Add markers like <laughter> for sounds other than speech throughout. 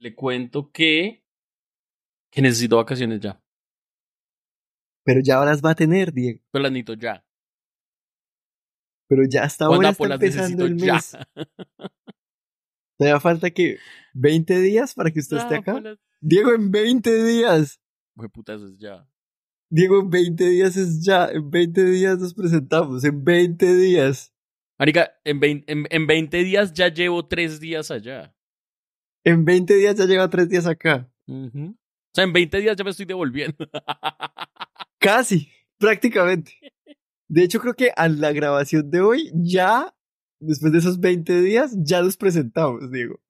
le cuento que, necesito vacaciones ya. Pero ya las va a tener, Diego. Pero las necesito ya. Pero ya hasta ahora está empezando el ya. mes. <laughs> Te da falta que 20 días para que usted esté acá. Diego, en 20 días. Güey, puta, eso es ya. Diego, en 20 días es ya. En 20 días nos presentamos. En 20 días. Marica, en 20 días ya llevo 3 días allá. En 20 días ya lleva 3 días acá. O sea, en 20 días ya me estoy devolviendo. <laughs> Casi, prácticamente. De hecho, creo que a la grabación de hoy ya, después de esos 20 días, ya los presentamos, Diego.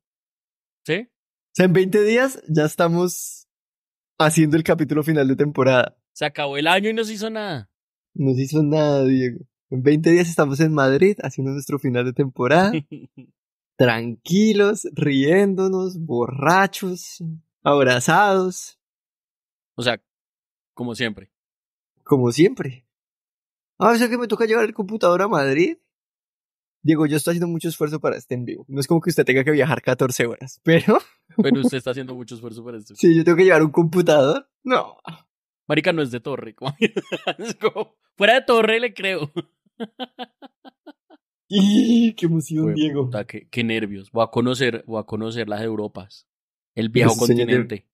¿Sí? O sea, en 20 días ya estamos haciendo el capítulo final de temporada. Se acabó el año y no se hizo nada. No se hizo nada, Diego. En 20 días estamos en Madrid haciendo nuestro final de temporada. <laughs> tranquilos, riéndonos, borrachos, abrazados. O sea, como siempre. Como siempre. Ah, a veces que me toca llevar el computador a Madrid. Diego, yo estoy haciendo mucho esfuerzo para este en vivo. No es como que usted tenga que viajar 14 horas, <laughs> pero. Pero usted está haciendo mucho esfuerzo para esto. Sí, yo tengo que llevar un computador. No. Marica no es de torre. <laughs> Fuera de torre le creo. <laughs> <laughs> qué emoción, Diego! qué, nervios. Voy a conocer, a conocer las Europas. El viejo continente.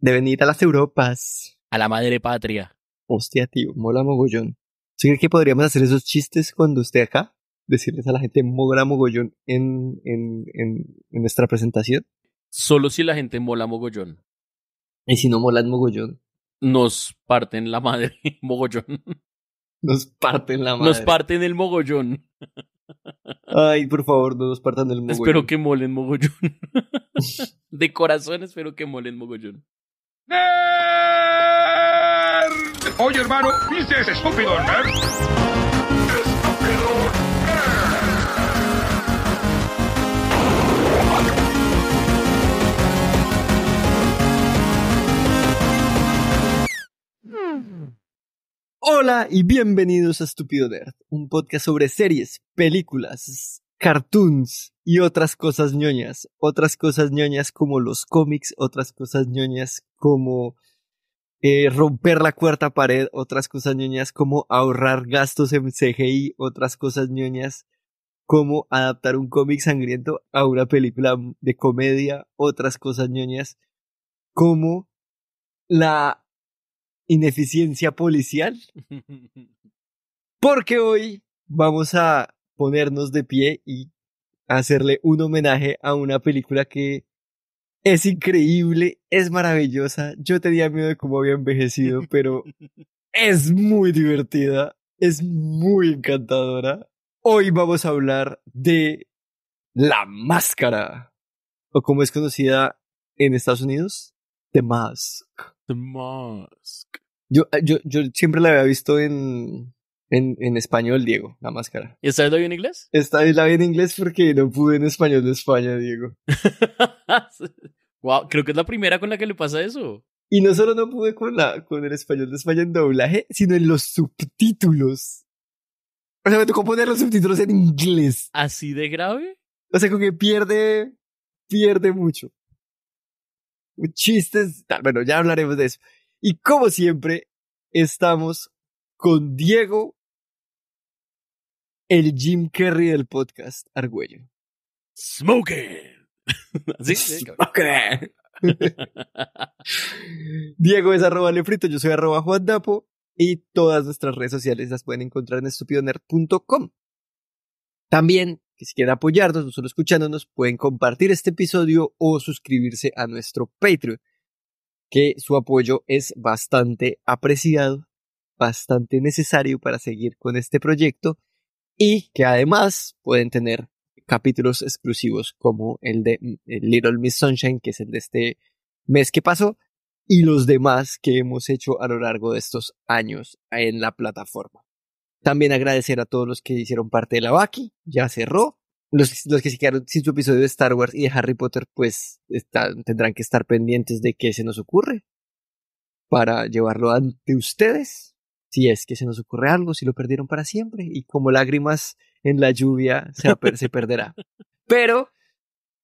De, bendita a las Europas. A la madre patria. Hostia, tío, mola mogollón. ¿Se que podríamos hacer esos chistes cuando esté acá? Decirles a la gente mola mogollón en, en, nuestra presentación. Solo si la gente mola mogollón. Y si no molan mogollón. Nos parten la madre <laughs> mogollón. Nos parten la madre. Nos parten el mogollón. Ay, por favor, no nos partan el mogollón. Espero que molen mogollón. <laughs> De corazón espero que molen mogollón. Oye, hermano, ¿viste ese estúpido nerd? Hola y bienvenidos a Estúpido Nerd, un podcast sobre series, películas, cartoons y otras cosas ñoñas. Otras cosas ñoñas como los cómics, otras cosas ñoñas como eh, romper la cuarta pared, otras cosas ñoñas como ahorrar gastos en CGI, otras cosas ñoñas como adaptar un cómic sangriento a una película de comedia, otras cosas ñoñas como la ineficiencia policial. <laughs> Porque hoy vamos a ponernos de pie y hacerle un homenaje a una película que es increíble, es maravillosa. Yo tenía miedo de cómo había envejecido, <laughs> pero es muy divertida, es muy encantadora. Hoy vamos a hablar de La Máscara, o como es conocida en Estados Unidos, The Mask. Yo, eh, yo, yo siempre la había visto en, en, en, español, Diego, la máscara. ¿Y esta vez la vi en inglés? Esta vez la vi en inglés porque no pude en español de España, Diego. wow, <laughs> creo que es la primera con la que le pasa eso. Y no solo no pude con, la, con el español de España en doblaje, sino en los subtítulos. O sea, me tocó poner los subtítulos en inglés. ¿Así de grave? O sea, con que pierde, pierde mucho chistes, Bueno, ya hablaremos de eso. Y como siempre, estamos con Diego, el Jim Carrey del podcast Argüello. Smoking. <laughs> <laughs> Diego es arroba lefrito, yo soy arroba Juan Dapo y todas nuestras redes sociales las pueden encontrar en estupidonerd.com. También que si quieren apoyarnos, nosotros escuchándonos, pueden compartir este episodio o suscribirse a nuestro Patreon, que su apoyo es bastante apreciado, bastante necesario para seguir con este proyecto y que además pueden tener capítulos exclusivos como el de mm, Little Miss Sunshine, que es el de este mes que pasó, y los demás que hemos hecho a lo largo de estos años en la plataforma. También agradecer a todos los que hicieron parte de la Baki, ya cerró. Los, que se quedaron sin su episodio de Star Wars y de Harry Potter, pues tendrán que estar pendientes de qué se nos ocurre para llevarlo ante ustedes. Si es que se nos ocurre algo, si lo perdieron para siempre y como lágrimas en la lluvia se, se <laughs> perderá. Pero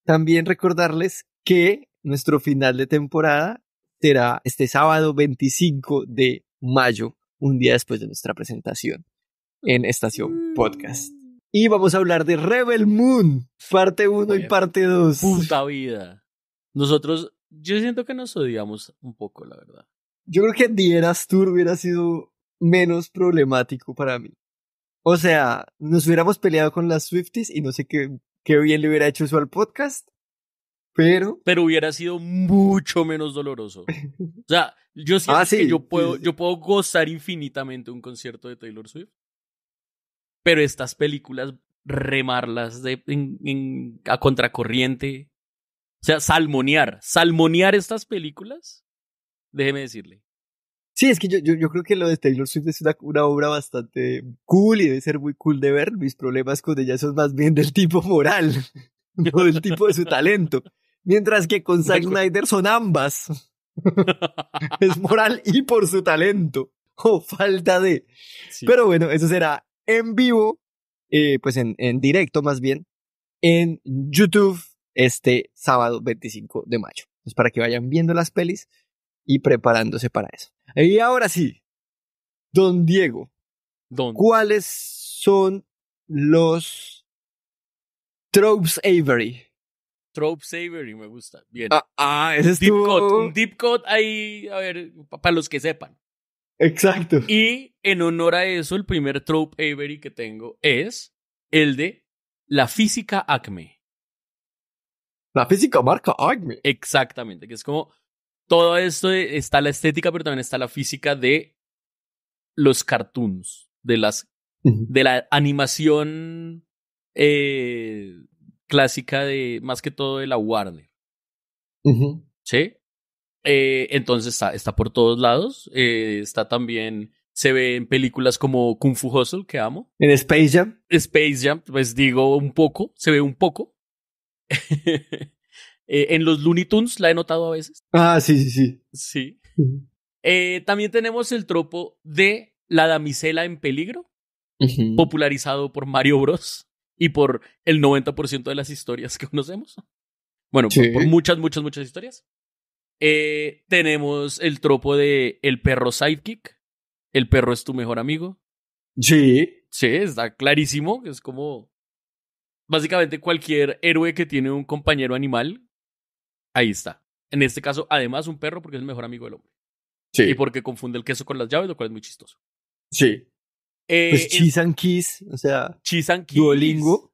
también recordarles que nuestro final de temporada será este sábado 25 de mayo, un día después de nuestra presentación en Estación mm. Podcast. Y vamos a hablar de Rebel Moon, parte 1 y parte 2. Puta vida. Nosotros, yo siento que nos odiamos un poco, la verdad. Yo creo que Dieras Tour hubiera sido menos problemático para mí. O sea, nos hubiéramos peleado con las Swifties y no sé qué, qué bien le hubiera hecho eso al podcast. Pero. Pero hubiera sido mucho menos doloroso. <laughs> O sea, yo siento ah, que yo puedo, yo puedo gozar infinitamente un concierto de Taylor Swift pero estas películas, remarlas en, a contracorriente, o sea, salmonear, salmonear estas películas, déjeme decirle. Sí, es que yo, yo, creo que lo de Taylor Swift es una, obra bastante cool y debe ser muy cool de ver. Mis problemas con ella son más bien del tipo moral, <laughs> no del tipo de su talento. Mientras que con Zack Snyder son ambas. <laughs> es moral y por su talento o oh, falta de. Pero bueno, eso será en vivo, eh, pues en, directo más bien, en YouTube este sábado 25 de mayo. Es pues para que vayan viendo las pelis y preparándose para eso. Y ahora sí, don Diego, don. ¿cuáles son los tropes Avery? Tropes Avery, me gusta. Bien. Ah, ah ese es deep un deep cut ahí, a ver, para los que sepan. Exacto. Y en honor a eso, el primer trope Avery que tengo es el de la física acme. La física marca acme. Exactamente, que es como todo esto está la estética, pero también está la física de los cartoons, de las de la animación eh, clásica de más que todo de la Warner. ¿Sí? Eh, entonces está, por todos lados. Eh, está también, se ve en películas como Kung Fu Hustle, que amo. En Space Jam. Space Jam, pues digo un poco, se ve un poco. <laughs> Eh, en los Looney Tunes la he notado a veces. Ah, sí, sí, sí. Sí. también tenemos el tropo de la damisela en peligro, popularizado por Mario Bros. y por el 90% de las historias que conocemos. Bueno, por muchas, muchas, muchas historias. Eh, tenemos el tropo de el perro sidekick. El perro es tu mejor amigo. Sí. Sí, está clarísimo. Es como. Básicamente cualquier héroe que tiene un compañero animal. Ahí está. En este caso, además, un perro porque es el mejor amigo del hombre. Sí. Y porque confunde el queso con las llaves, lo cual es muy chistoso. Sí. Eh, pues cheese kiss, o sea. Cheese and kiss. Duolingo.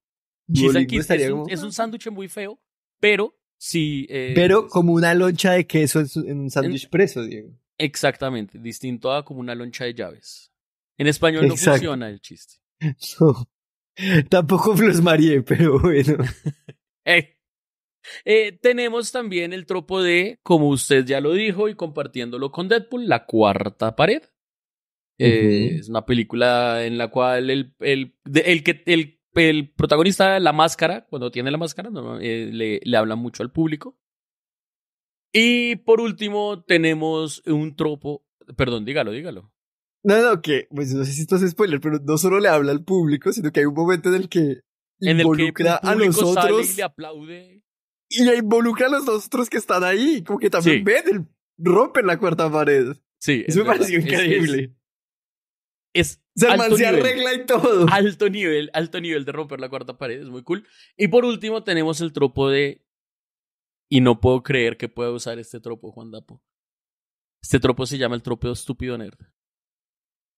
kiss es un <laughs> sándwich muy feo, pero Sí. Eh, pero como una loncha de queso en un sándwich preso, Diego. Exactamente, distinto a como una loncha de llaves. En español no funciona el chiste. <laughs> Tampoco los marié, pero bueno. <laughs> Eh, eh, tenemos también el tropo de, como usted ya lo dijo y compartiéndolo con Deadpool, La Cuarta Pared. es una película en la cual el, el, el, que, el el protagonista, la máscara, cuando tiene la máscara, no, eh, le, le habla mucho al público. Y por último, tenemos un tropo. Perdón, dígalo, dígalo. No, no, que, pues no sé si esto es spoiler, pero no solo le habla al público, sino que hay un momento en el que en involucra el que el a nosotros. Sale y le aplaude. Y involucra a los otros que están ahí, como que también ven, el, en la cuarta pared. Sí. es me pareció increíble es. Alto se arregla y todo. Alto nivel, alto nivel de romper la cuarta pared, es muy cool. Y por último, tenemos el tropo de. Y no puedo creer que pueda usar este tropo, Juan Dapo. Este tropo se llama el tropo estúpido nerd.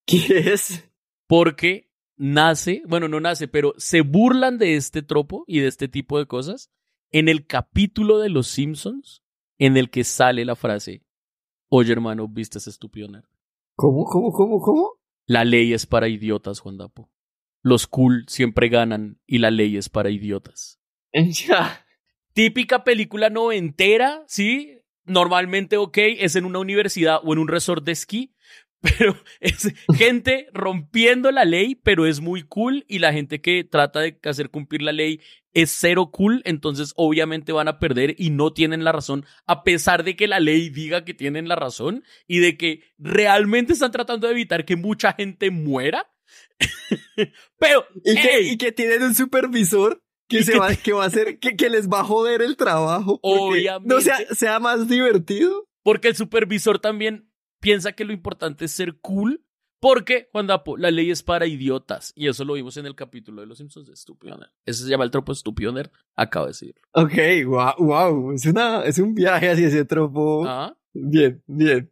¿Qué es? Porque nace, bueno, no nace, pero se burlan de este tropo y de este tipo de cosas en el capítulo de Los Simpsons en el que sale la frase, oye hermano, viste ese estúpido nerd. ¿Cómo, cómo, cómo, cómo? La ley es para idiotas, Juan Dapo. Los cool siempre ganan y la ley es para idiotas. <laughs> Ya. Típica película noventera, ¿sí? Normalmente, ok, es en una universidad o en un resort de esquí pero <laughs> es gente rompiendo la ley, pero es muy cool y la gente que trata de hacer cumplir la ley es cero cool, entonces obviamente van a perder y no tienen la razón, a pesar de que la ley diga que tienen la razón y de que realmente están tratando de evitar que mucha gente muera. <laughs> pero, ¿Y que, y que tienen un supervisor que se va, que va a hacer, que, les va a joder el trabajo. Obviamente. No sea, sea más divertido. Porque el supervisor también piensa que lo importante es ser cool, porque, Juan Dapo, la ley es para idiotas. Y eso lo vimos en el capítulo de Los Simpsons de Estúpido Nerd. Ese se llama el tropo Estúpido acabo de decir. Ok, wow, wow. Es, un viaje así ese tropo. Ah. Bien, bien.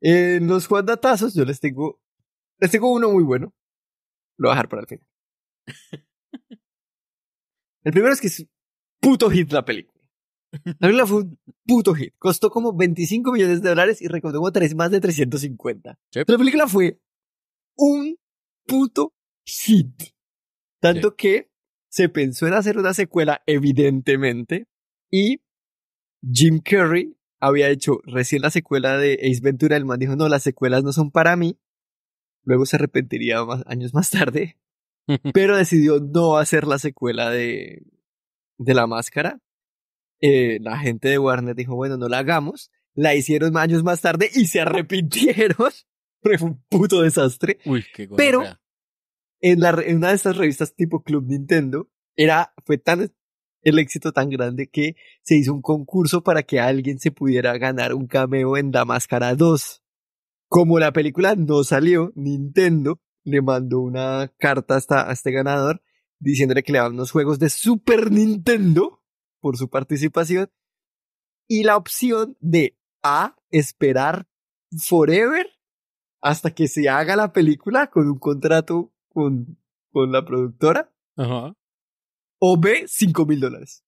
En los Juan Datazos yo les tengo, les tengo uno muy bueno. Lo voy a dejar para el final. <laughs> el primero es que es puto hit la película. La película fue un puto hit. Costó como 25 millones de dólares y recaudó como tres, más de 350. Pero La película fue un puto hit. Tanto que se pensó en hacer una secuela, evidentemente, y Jim Carrey había hecho recién la secuela de Ace Ventura. El man dijo, no, las secuelas no son para mí. Luego se arrepentiría años más tarde. <laughs> pero decidió no hacer la secuela de, de La Máscara eh, la gente de Warner dijo, bueno, no la hagamos. La hicieron años más tarde y se arrepintieron. <laughs> Fue un puto desastre. Uy, Pero en, la, una de esas revistas tipo Club Nintendo, era, fue tan el éxito tan grande que se hizo un concurso para que alguien se pudiera ganar un cameo en Damascara 2. Como la película no salió, Nintendo le mandó una carta hasta a este ganador diciéndole que le daban unos juegos de Super Nintendo por su participación. Y la opción de A, esperar forever hasta que se haga la película con un contrato con, con la productora. Ajá. O B, 5 mil dólares.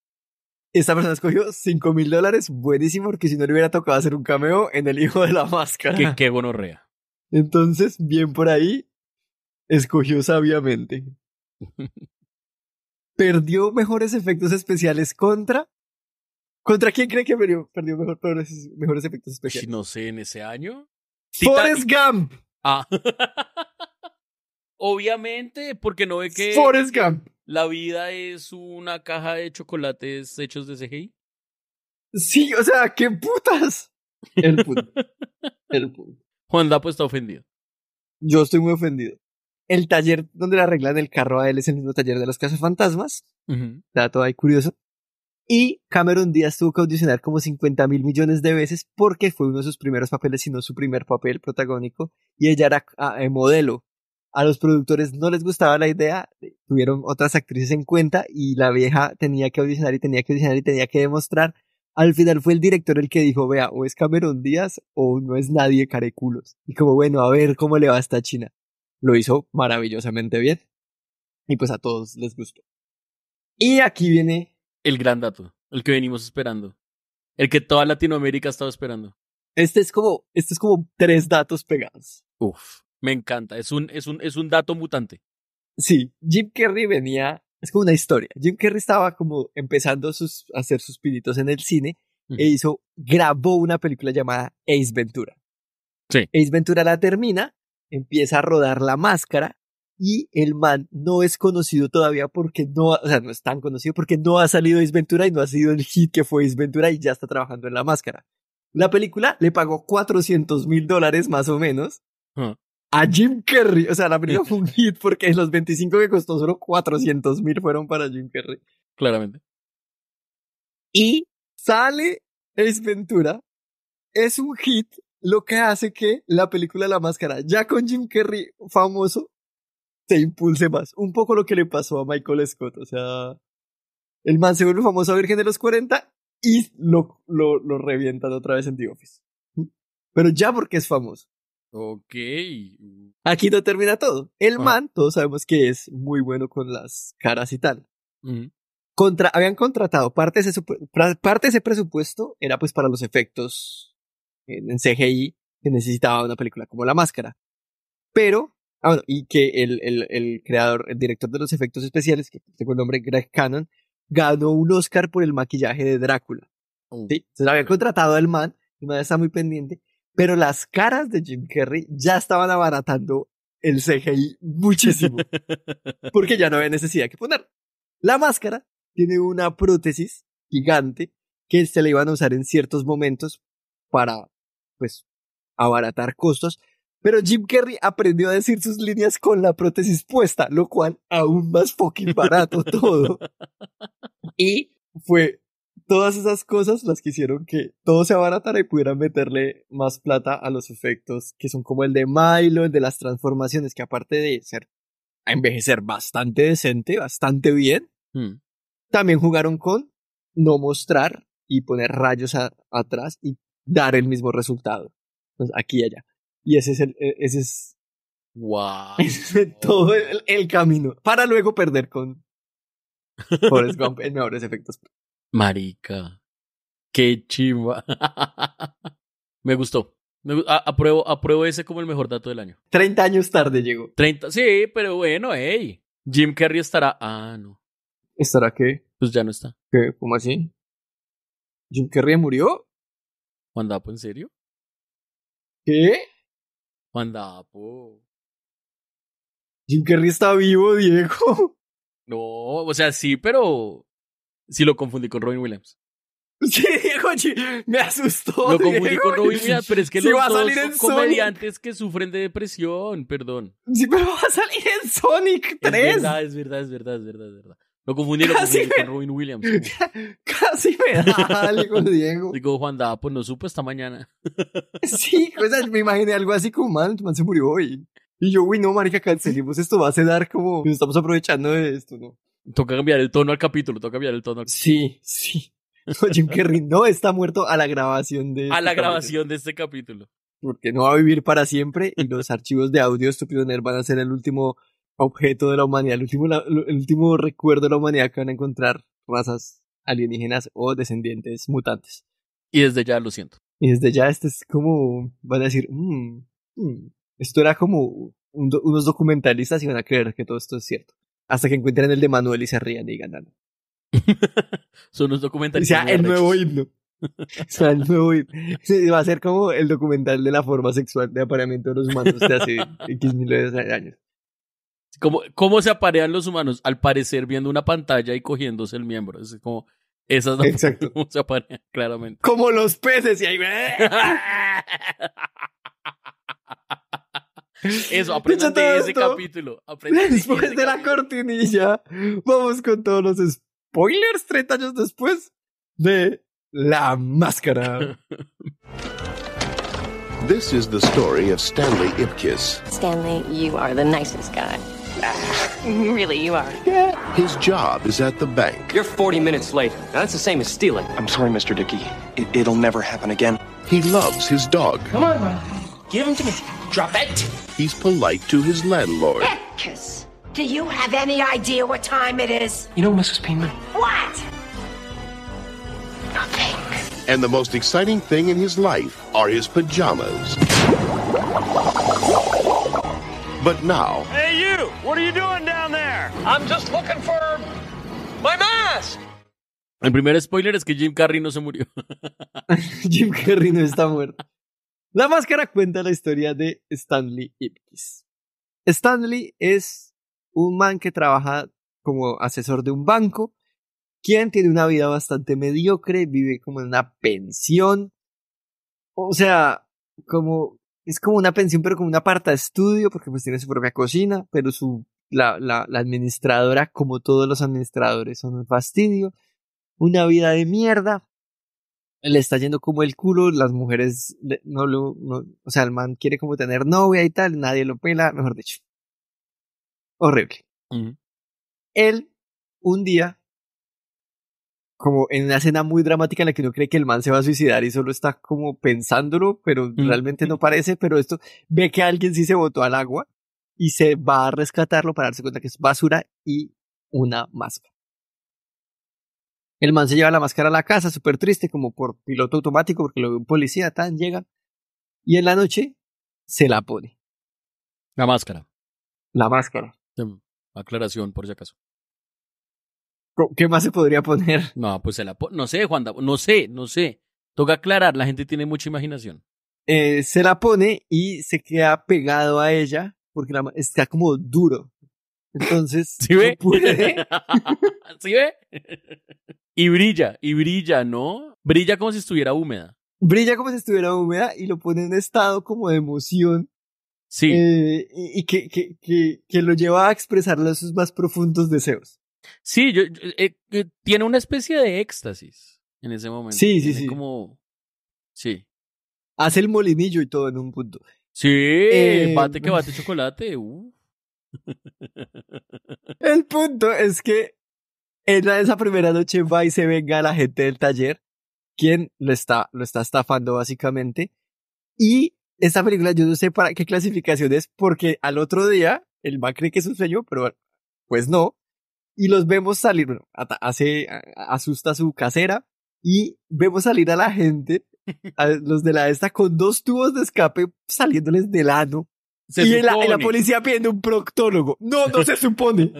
Esta persona escogió 5 mil dólares, buenísimo, porque si no le hubiera tocado hacer un cameo en El Hijo de la Máscara. Qué, qué gonorrea. Entonces, bien por ahí, escogió sabiamente. <laughs> perdió mejores efectos especiales contra. ¿Contra quién cree que perdió, perdió mejores, efectos especiales? No sé, en ese año. ¡Forest Gump. Ah. <laughs> Obviamente, porque no ve que. Gump. La vida es una caja de chocolates hechos de CGI. Sí, o sea, qué putas. El punto. El <laughs> Juan Lapo está ofendido. Yo estoy muy ofendido. El taller donde le arreglan el carro a él es el mismo taller de los Casos fantasmas, Dato ahí curioso. Y Cameron Díaz tuvo que audicionar como 50 mil millones de veces porque fue uno de sus primeros papeles, no su primer papel protagónico, y ella era ah, eh, modelo. A los productores no les gustaba la idea, eh, tuvieron otras actrices en cuenta y la vieja tenía que audicionar y tenía que audicionar y tenía que demostrar. Al final fue el director el que dijo, vea, o es Cameron Díaz o no es nadie careculos. Y como, bueno, a ver cómo le va a esta china lo hizo maravillosamente bien. Y pues a todos les gustó. Y aquí viene... El gran dato, el que venimos esperando. El que toda Latinoamérica ha estado esperando. Este es como, este es como tres datos pegados. Uf, me encanta. Es un, es un, es un dato mutante. Sí, Jim Carrey venía, es como una historia. Jim Carrey estaba como empezando sus, a hacer sus pinitos en el cine e hizo, grabó una película llamada Ace Ventura. Sí. Ace Ventura la termina empieza a rodar la máscara y el man no es conocido todavía porque no, o sea, no es tan conocido porque no ha salido Ace y no ha sido el hit que fue Ace Ventura y ya está trabajando en la máscara. La película le pagó 400 mil dólares más o menos ah. a Jim Carrey. O sea, la película <laughs> fue un hit porque los 25 que costó solo 400 mil fueron para Jim Carrey. Claramente. Y sale Ace Ventura. Es un hit lo que hace que la película La Máscara, ya con Jim Carrey famoso, se impulse más. Un poco lo que le pasó a Michael Scott, o sea, el man se vuelve famoso a Virgen de los 40 y lo, lo, lo revientan otra vez en The Office. Pero ya porque es famoso. Ok. Aquí no termina todo. El man, todos sabemos que es muy bueno con las caras y tal. Contra, habían contratado parte de, ese, parte de ese presupuesto era pues para los efectos en, CGI que necesitaba una película como La Máscara. Pero, ah, y que el, creador, el director de los efectos especiales, que tengo el nombre Greg Cannon, ganó un Oscar por el maquillaje de Drácula. Oh. ¿Sí? Se lo había contratado el man, el man está muy pendiente, pero las caras de Jim Carrey ya estaban abaratando el CGI muchísimo, <laughs> porque ya no había necesidad de poner. La máscara tiene una prótesis gigante que se le iban a usar en ciertos momentos para, pues, abaratar costos, pero Jim Carrey aprendió a decir sus líneas con la prótesis puesta, lo cual aún más fucking barato todo. <laughs> Y fue todas esas cosas las que hicieron que todo se abaratara y pudieran meterle más plata a los efectos que son como el de Milo, el de las transformaciones, que aparte de ser a envejecer bastante decente, bastante bien, hmm. también jugaron con no mostrar y poner rayos atrás y dar el mismo resultado. Pues aquí y allá. Y ese es el, e, ese es, wow. <laughs> Ese todo el, camino. Para luego perder con Forrest Gump en mejores efectos. Marica. Qué chiva <laughs> Me gustó. Me, apruebo, apruebo ese como el mejor dato del año. 30 años tarde llegó. 30, sí, pero bueno, hey. Jim Carrey estará. Ah, no. ¿Estará qué? Pues ya no está. ¿Qué? ¿Cómo así? ¿Jim Carrey murió? ¿Juandapo en serio? ¿Qué? Wandapo. Jim Carrey está vivo, Diego. <laughs> No, o sea, sí, pero sí lo confundí con Robin Williams. <laughs> Sí, Diego, me asustó. Lo confundí con Robin <laughs> Williams, pero es que los son comediantes que sufren de depresión, perdón. Sí, pero va a salir en Sonic 3. Es verdad, es verdad, es verdad, es verdad, es verdad. Lo confundí, <laughs> con Robin Williams. <laughs> Casi me da algo, <laughs> Diego. Digo, Juan da, pues no supo esta mañana. sí, me imaginé algo así como, man, man se murió hoy. Y yo, uy, no, marica, cancelemos esto, va a dar como nos estamos aprovechando de esto, ¿no? Toca cambiar el tono al capítulo, toca cambiar el tono al capítulo. Sí, sí. Jim Carrey no está muerto a la grabación de... A este la grabación de este capítulo. Porque no va a vivir para siempre y los archivos de audio estúpido van a ser el último objeto de la humanidad, el último, el último recuerdo de la humanidad que van a encontrar razas alienígenas o descendientes mutantes. Y desde ya lo siento. Y desde ya este es como, van a decir, mm, mm, esto era como unos documentalistas y van a creer que todo esto es cierto. Hasta que encuentren el de Manuel y se rían y digan, no. <laughs> Son los documentalistas. O <laughs> sea, el nuevo himno. O sea, el nuevo himno. va a ser como el documental de la forma sexual de apareamiento de los humanos de hace <laughs> X mil años. Cómo ¿Cómo se aparean los humanos? Al parecer viendo una pantalla y cogiéndose el miembro. Es como, esas no Exacto. <laughs> se aparean claramente. Como los peces y ahí... <laughs> Eso, aprendí de ese capítulo. después de, la cortinilla, vamos con todos los spoilers 30 años después de La Máscara. This is the story of Stanley Ipkiss. Stanley, you are the nicest guy. <laughs> really, you are. Yeah. His job is at the bank. You're 40 minutes late. Now, that's the same as stealing. I'm sorry, Mr. Dickey. It, will never happen again. He loves his dog. Come on, Give him to me. Drop it. He's polite to his landlord. Heckers. Do you have any idea what time it is? You know, Mrs. Pinkman. What? Nothing. And the most exciting thing in his life are his pajamas. But now. Hey, you! What are you doing down there? I'm just looking for my mask! El primer spoiler es que Jim Carrey no se murió. <laughs> Jim Carrey no está muerto. La máscara cuenta la historia de Stanley Ipkiss. Stanley es un man que trabaja como asesor de un banco, quien tiene una vida bastante mediocre, vive como en una pensión. O sea, como es como una pensión, pero como una de estudio, porque pues tiene su propia cocina, pero su, la, la, administradora, como todos los administradores, son un fastidio. Una vida de mierda. Le está yendo como el culo, las mujeres no lo, o sea, el man quiere como tener novia y tal, nadie lo pela, mejor dicho. Horrible. Él, un día, como en una escena muy dramática en la que uno cree que el man se va a suicidar y solo está como pensándolo, pero realmente no parece, pero esto ve que alguien sí se botó al agua y se va a rescatarlo para darse cuenta que es basura y una máscara. El man se lleva la máscara a la casa, súper triste, como por piloto automático, porque lo ve un policía, tan llega. Y en la noche se la pone. La máscara. La máscara. Em, aclaración, por si acaso. ¿Qué más se podría poner? No, pues se la pone... no sé, Juan, no sé, no sé. Toca aclarar, la gente tiene mucha imaginación. Eh, se la pone y se queda pegado a ella porque está como duro. Entonces, <laughs> ¿sí ve? <laughs> ¿Sí ve? Y brilla, y brilla, ¿no? Brilla como si estuviera húmeda. Brilla como si estuviera húmeda y lo pone en estado como de emoción. Sí. Eh, y, que, que, que, lo lleva a expresar sus más profundos deseos. Sí, yo, eh, eh, tiene una especie de éxtasis en ese momento. Sí, sí, sí. Como, sí. Hace el molinillo y todo en un punto. Sí, eh, bate que bate <laughs> chocolate. <laughs> El punto es que en esa primera noche va y se venga la gente del taller, quien lo está, lo está estafando básicamente. Y esta película yo no sé para qué clasificación es, porque al otro día el man cree que es un sueño, pero pues no y los vemos salir, hace, asusta a su casera y vemos salir a la gente, a los de la esta, con dos tubos de escape saliéndoles del ano. y la, policía pide un proctólogo. No, no se <laughs> supone.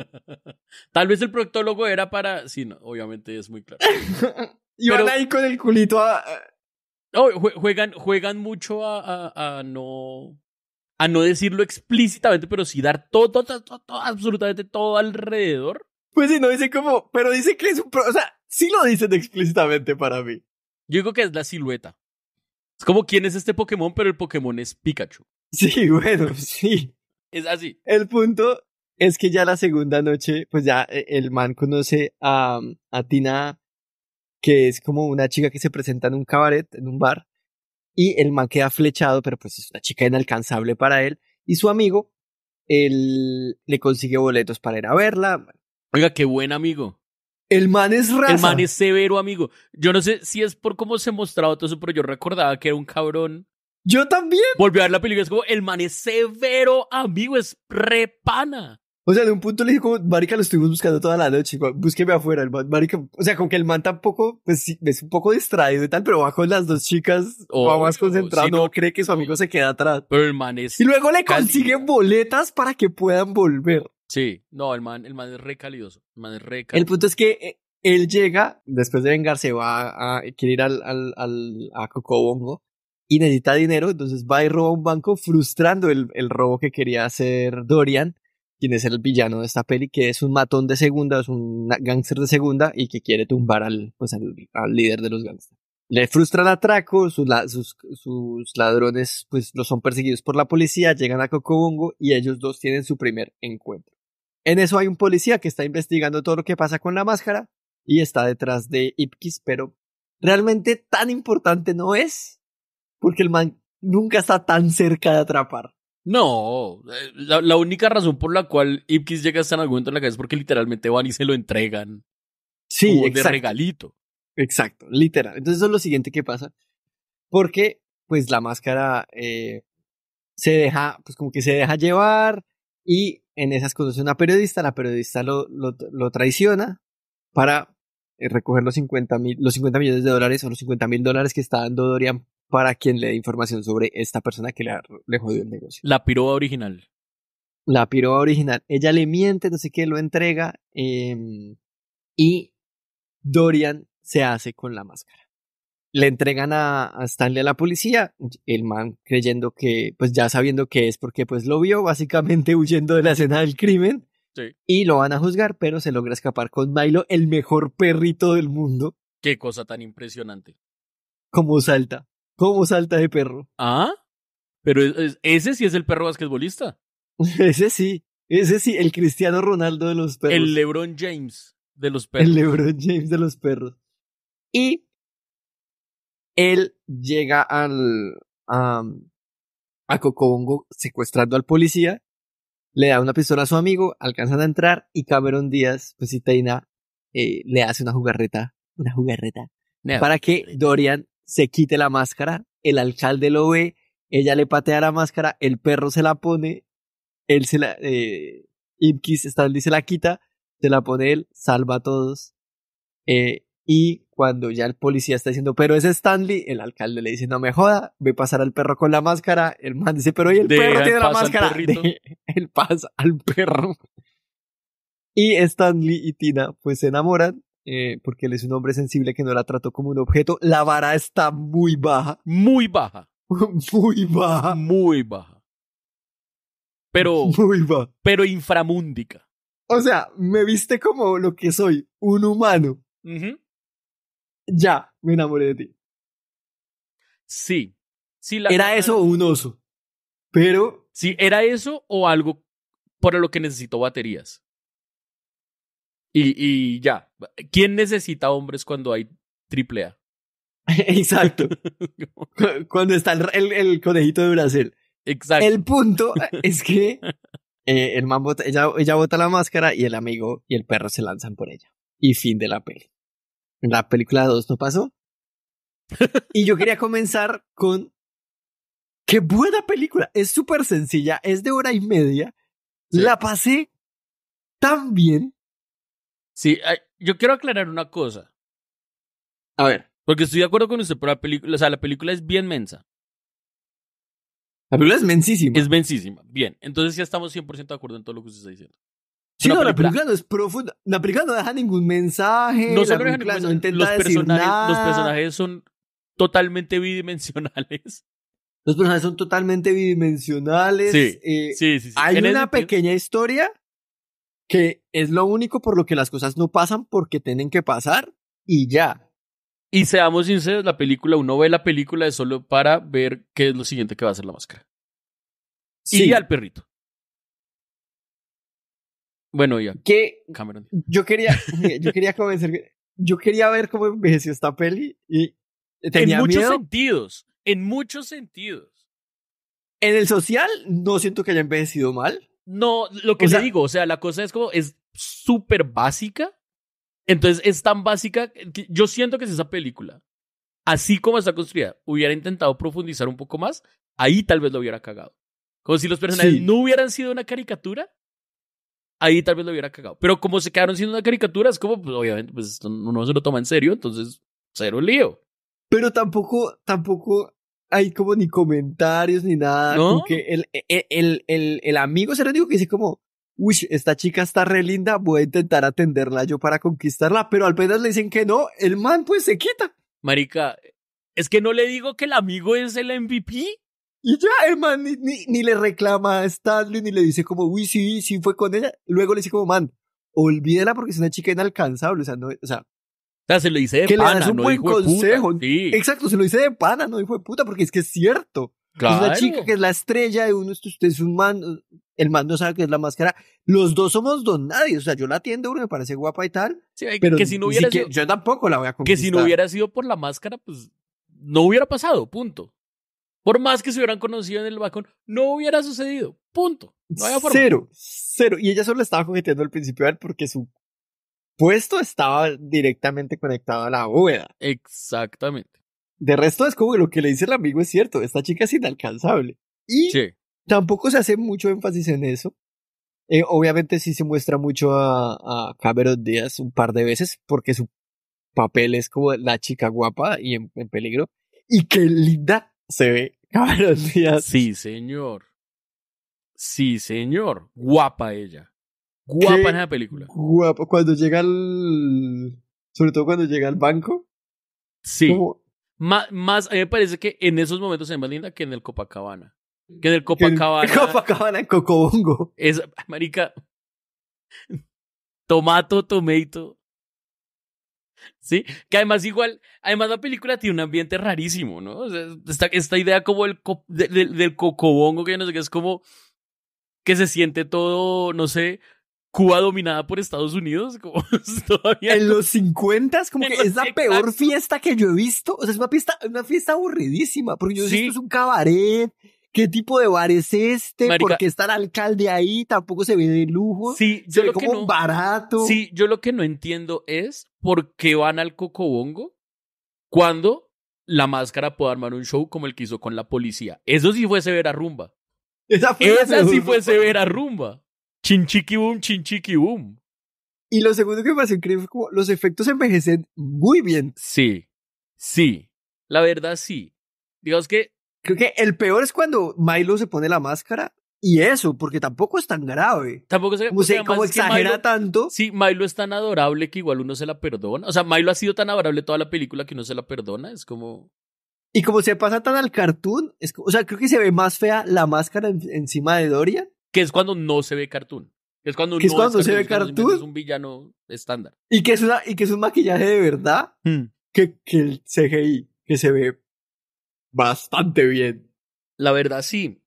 Tal vez el proctólogo era para. Sí, no, obviamente es muy claro. Y <laughs> van ahí con el culito a. juegan, juegan mucho a, no a no decirlo explícitamente, pero sí dar todo, todo, absolutamente todo alrededor pues sí, no dice cómo, pero dice que es un... Pro, o sea, sí lo dicen explícitamente para mí. Yo digo que es la silueta. Es como quién es este Pokémon, pero el Pokémon es Pikachu. Sí, <laughs> bueno, sí. Es así. El punto es que ya la segunda noche, pues ya eh, el man conoce a, a Tina, que es como una chica que se presenta en un cabaret, en un bar, y el man queda flechado, pero pues es una chica inalcanzable para él, y su amigo, él le consigue boletos para ir a verla, Oiga, qué buen amigo. El man es raro. El man es severo amigo. Yo no sé si es por cómo se mostraba todo eso, pero yo recordaba que era un cabrón. Yo también. Volvió a ver la película, es como, el man es severo amigo, es prepana. O sea, de un punto le dije como, marica, lo estuvimos buscando toda la noche, búsqueme afuera, el man, marica, o sea, con que el man tampoco, pues sí, es un poco distraído y tal, pero va con las dos chicas, o va más concentrado, no, cree que su amigo se queda atrás. Pero el man es... Y luego le consiguen boletas para que puedan volver. Sí, no, el man, el man es re calioso, el man es El punto es que eh, él llega, después de vengarse, va a, querer ir al, al, al a Cocobongo y necesita dinero, entonces va y roba un banco frustrando el, robo que quería hacer Dorian, quien es el villano de esta peli, que es un matón de segunda, es un gángster de segunda y que quiere tumbar al, pues, al, líder de los gángsters. Le frustra el atraco, sus, sus, sus, ladrones pues los son perseguidos por la policía, llegan a Cocobongo y ellos dos tienen su primer encuentro. En eso hay un policía que está investigando todo lo que pasa con la máscara y está detrás de Ipkis, pero realmente tan importante no es, porque el man nunca está tan cerca de atrapar. No, eh, la, única razón por la cual Ipkis llega hasta en algún momento en la cabeza es porque literalmente van y se lo entregan. Sí, como de regalito. Exacto, literal. Entonces eso es lo siguiente que pasa, porque pues la máscara eh, se deja, pues como que se deja llevar y en esas cosas una periodista, la periodista lo, traiciona para eh, recoger los 50, mil, los 50 millones de dólares o los 50 mil dólares que está dando Dorian para quien le dé información sobre esta persona que le, le jodió el negocio. La piroba original. La piroba original. Ella le miente, no sé qué, lo entrega em, y Dorian se hace con la máscara le entregan a, Stanley a la policía, el man creyendo que, pues ya sabiendo que es, porque pues lo vio básicamente <laughs> huyendo de la escena del crimen. Y lo van a juzgar, pero se logra escapar con Milo, el mejor perrito del mundo. Qué cosa tan impresionante. Cómo salta, cómo salta de perro. Ah, pero ese sí es el perro basquetbolista. <laughs> ese sí, ese sí, el Cristiano Ronaldo de los perros. El LeBron James de los perros. El LeBron James de los perros. Y él llega al, a Cocobongo secuestrando al policía, le da una pistola a su amigo, alcanzan a entrar y Cameron Díaz, pues y Taina, eh, le hace una jugarreta, una jugarreta, para que Dorian se quite la máscara, el alcalde lo ve, ella le patea la máscara, el perro se la pone, él se la, eh, Stanley se la quita, se la pone él, salva a todos, eh, y cuando ya el policía está diciendo, pero es Stanley, el alcalde le dice, no me joda, ve pasar al perro con la máscara. El man dice, pero oye, el perro tiene la máscara. <laughs> Él pasa al perro. Y Stanley y Tina pues se enamoran eh, porque él es un hombre sensible que no la trató como un objeto. La vara está muy baja. Muy baja. <laughs> muy baja. Muy baja. Pero. <laughs> Muy baja. Pero inframúndica. O sea, me viste como lo que soy, un humano ya, me enamoré de ti. Sí. sí ¿Era eso o un oso? Pero... Sí, era eso o algo para lo que necesito baterías. Y, ya. ¿Quién necesita hombres cuando hay triple A? <laughs> Exacto. <laughs> cuando está el, el, conejito de Brasil. Exacto. El punto <laughs> es que eh, el ella, ella bota la máscara y el amigo y el perro se lanzan por ella. Y fin de la peli la película 2 no pasó. <laughs> y yo quería comenzar con... ¡Qué buena película! Es súper sencilla, es de hora y media. La pasé tan bien. Sí, yo quiero aclarar una cosa. A ver. Porque estoy de acuerdo con usted, pero la película, la película es bien mensa. La película es mensísima. Es mensísima. Bien, entonces ya estamos 100% de acuerdo en todo lo que usted está diciendo. Sí, no, la película no es profunda. La película no deja ningún mensaje. No, intenta los decir personajes, nada. Los personajes son totalmente bidimensionales. Los personajes son totalmente bidimensionales. Sí, eh, sí, sí, Hay una pequeña historia que es lo único por lo que las cosas no pasan porque tienen que pasar y ya. Y seamos sinceros, la película, uno ve la película solo para ver qué es lo siguiente que va a hacer la máscara. Sí. al perrito. Bueno, ya. Yo quería, <laughs> yo quería convencer, yo quería ver cómo envejeció esta peli y tenía En muchos sentidos, en muchos sentidos. En el social no siento que haya envejecido mal. No, lo que digo, o sea, la cosa es como es súper básica. Entonces es tan básica yo siento que si esa película, así como está construida, hubiera intentado profundizar un poco más, ahí tal vez lo hubiera cagado. Como si los personajes no hubieran sido una caricatura, ahí tal vez lo hubiera cagado. Pero como se quedaron siendo una caricatura, es como, pues obviamente, pues uno se lo toma en serio, entonces, cero lío. Pero tampoco, tampoco hay como ni comentarios ni nada. ¿No? el, e, el, el, el, amigo se lo digo que dice como, uy, esta chica está re linda, voy a intentar atenderla yo para conquistarla, pero al apenas le dicen que no, el man pues se quita. Marica, es que no le digo que el amigo es el MVP. Y ya, el man ni, ni, le reclama a Stanley, ni le dice como, uy, sí, sí fue con ella. Luego le dice como, man, olvídela porque es una chica inalcanzable. O sea, no, o sea. O sea, se lo dice de le das un buen consejo. Exacto, se lo dice de pana, no dijo de puta, porque es que es cierto. Claro. Es una chica que es la estrella de uno, usted es un man, el man no sabe que es la máscara. Los dos somos dos nadie, o sea, yo la atiendo, uno me parece guapa y tal. Sí, pero que si no hubiera sido, yo tampoco la voy a conquistar. Que si no hubiera sido por la máscara, pues no hubiera pasado, punto. Por más que se hubieran conocido en el balcón, no hubiera sucedido. Punto. Cero, cero. Y ella solo estaba coqueteando al principio de él porque su puesto estaba directamente conectado a la bóveda. Exactamente. De resto es como que lo que le dice el amigo es cierto. Esta chica es inalcanzable. Y tampoco se hace mucho énfasis en eso. Eh, obviamente sí se muestra mucho a, a Cameron Díaz un par de veces porque su papel es como la chica guapa y en peligro. Y qué linda se ve <laughs> Sí, señor. Sí, señor. Guapa ella. Guapa en esa película. Guapa. Cuando llega al. Sobre todo cuando llega al banco. Sí. Más, a mí me parece que en esos momentos se más linda que en el Copacabana. Que en el Copacabana. <laughs> Copacabana, en Cocobongo. Es, marica. Tomato, tomato. ¿sí? Que además igual, además la película tiene un ambiente rarísimo, ¿no? esta, idea como el del cocobongo, que no sé qué, es como que se siente todo, no sé, Cuba dominada por Estados Unidos, como <laughs> todavía. En los 50 como que es la peor fiesta que yo he visto. O sea, es una fiesta, una fiesta aburridísima, porque yo ¿Sí? es un cabaret, ¿Qué tipo de bar es este? ¿Por qué está el alcalde ahí? Tampoco se ve de lujo. Sí, yo lo que no, barato. Sí, yo lo que no entiendo es por qué van al Cocobongo cuando la máscara puede armar un show como el que hizo con la policía. Eso sí fue severa rumba. Esa, fue Esa sí fue severa rumba. Chinchiqui boom, chinchiqui boom. Y lo segundo que me parece increíble Es como los efectos envejecen muy bien. Sí, sí, la verdad sí. Digamos que Creo que el peor es cuando Milo se pone la máscara y eso, porque tampoco es tan grave. Tampoco se como exagera tanto. Sí, Milo es tan adorable que igual uno se la perdona. O sea, Milo ha sido tan adorable toda la película que uno se la perdona. Es como. Y como se pasa tan al cartoon, es o sea, creo que se ve más fea la máscara encima de Doria. Que es cuando no se ve cartoon. Que es cuando, uno es ve Es un villano estándar. Y que es, una, y que es un maquillaje de verdad hmm. que, que el CGI, que se ve bastante bien. La verdad, sí.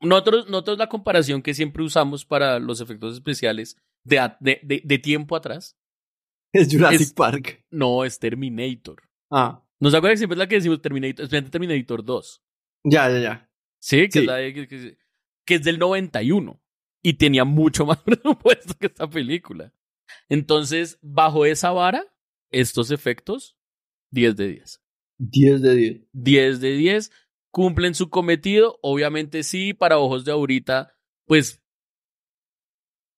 Nosotros, la comparación que siempre usamos para los efectos especiales de, tiempo atrás. Es Jurassic Park. No, es Terminator. Ah. nos que siempre es la que decimos Terminator? Es Terminator 2. Ya, ya, ya. Sí, que, que, es del 91. Y tenía mucho más <laughs> presupuesto que esta película. Entonces, bajo esa vara, estos efectos, 10 de 10. 10 de 10. 10 de 10. Cumplen su cometido. Obviamente sí, para ojos de ahorita, pues,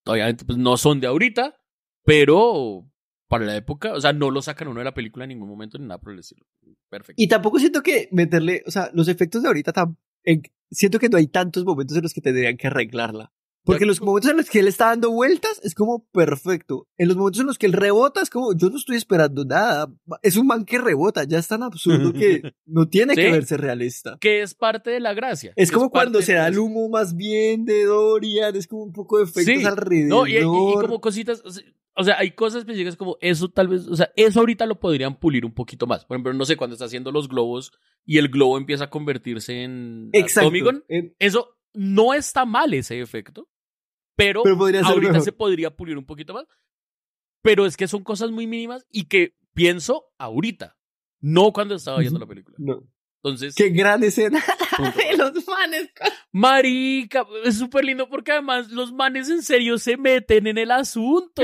obviamente pues, no son de ahorita, pero para la época, o sea, no lo sacan uno de la película en ningún momento ni nada por el Perfecto. Y tampoco siento que meterle, o sea, los efectos de ahorita, siento que no hay tantos momentos en los que tendrían que arreglarla. Porque en los momentos en los que él está dando vueltas es como perfecto. En los momentos en los que él rebota es como yo no estoy esperando nada. Es un man que rebota, ya es tan absurdo que <laughs> no tiene que verse realista. Que es parte de la gracia. Es como cuando se da el humo más bien de Dorian, es como un poco de efectos alrededor. No, y, como cositas, o sea, hay cosas específicas como eso tal vez, o sea, eso ahorita lo podrían pulir un poquito más. Por ejemplo, no sé, cuando está haciendo los globos y el globo empieza a convertirse en Exacto. Eso no está mal ese efecto pero, ahorita se podría pulir un poquito más. Pero es que son cosas muy mínimas y que pienso ahorita, no cuando estaba viendo la película. ¡Qué gran escena! <laughs> de los manes. Marica, es súper lindo porque además los manes en serio se meten en el asunto.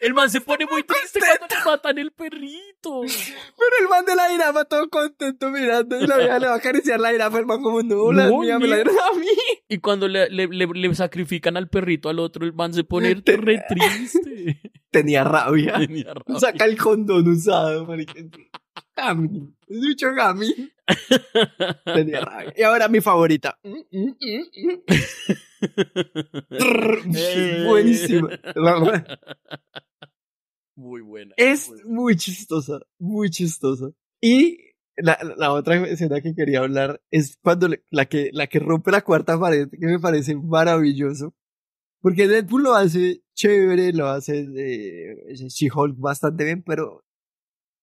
El man se pone muy triste cuando le matan el perrito. Pero el man de la jirafa todo contento mirando y la vieja le va a acariciar la jirafa. El man como, no, la a mí. Y cuando le, sacrifican al perrito al otro, el man se pone <laughs> re triste. Tenía rabia. Tenía rabia. Saca el condón usado, marica. Gami, He dicho Gami. <laughs> Y ahora mi favorita. Mm, mm, mm, <laughs> Buenísima. Muy buena. Es muy, chistosa, muy chistosa. Y la, la, otra escena que quería hablar es cuando la, que, la que rompe la cuarta pared, que me parece maravilloso. Porque Deadpool lo hace chévere, lo hace She-Hulk bastante bien, pero